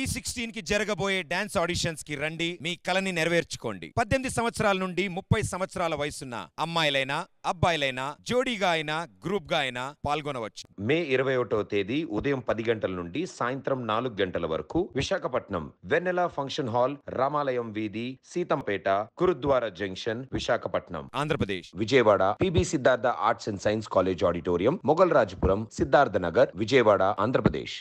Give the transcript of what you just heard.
G sixteen కి జరగబోయే dance auditions కి రండి మీ కలని నెరవేర్చుకోండి పద్దెనిమిది సంవత్సరాల నుండి ముప్పై సంవత్సరాల వయసున్న అమ్మాయిలైనా అబ్బాయిలైనా జోడీగా అయినా గ్రూప్ గా అయినా పాల్గొనవచ్చు మే ఇరవై ఒకటో తేదీ ఉదయం పది గంటల నుండి సాయంత్రం నాలుగు గంటల వరకు విశాఖపట్నం వెన్నెల function hall Ramalayam Veedhi Seethampeta Gurudwara junction Visakhapatnam Andhra Pradesh Vijayawada P B Siddhartha arts and science college auditorium Mogal Rajapuram Siddhartha Nagar Vijayawada Andhra Pradesh